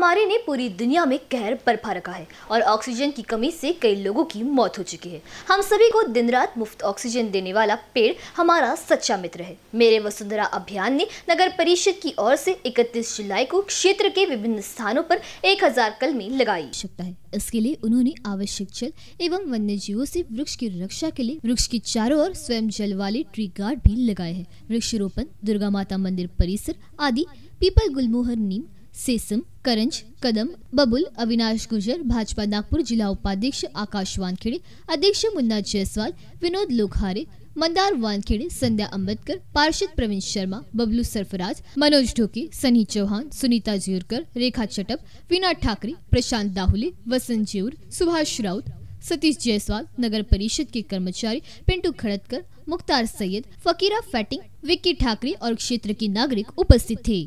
महामारी ने पूरी दुनिया में कहर बरफा रखा है और ऑक्सीजन की कमी से कई लोगों की मौत हो चुकी है हम सभी को दिन रात मुफ्त ऑक्सीजन देने वाला पेड़ हमारा सच्चा मित्र है मेरे वसुंधरा अभियान ने नगर परिषद की ओर से 31 जुलाई को क्षेत्र के विभिन्न स्थानों पर 1000 कलमी लगाई सकता है इसके लिए उन्होंने आवश्यक जल एवं वन्य जीवों से वृक्ष की रक्षा के लिए वृक्ष के चारों ओर स्वयं जल वाले ट्री गार्ड भी लगाए हैं वृक्षारोपण दुर्गा माता मंदिर परिसर आदि पीपल गुलमोहर नीम सेसम करंज कदम बबुल अविनाश गुजर भाजपा नागपुर जिला उपाध्यक्ष आकाश वानखेड़े अध्यक्ष मुन्ना जयसवाल विनोद लोखारे मंदार वानखेड़े संध्या अंबेडकर पार्षद प्रवीण शर्मा बबलू सरफराज मनोज ढोके सनी चौहान सुनीता जियोरकर रेखा चटप वीना ठाकरे प्रशांत दाहुले वसंत जेऊर सुभाष राउत सतीश जायसवाल नगर परिषद के कर्मचारी पिंटू खड़तकर मुख्तार सैयद फकीरा फैटिंग विक्की ठाकरे और क्षेत्र के नागरिक उपस्थित थे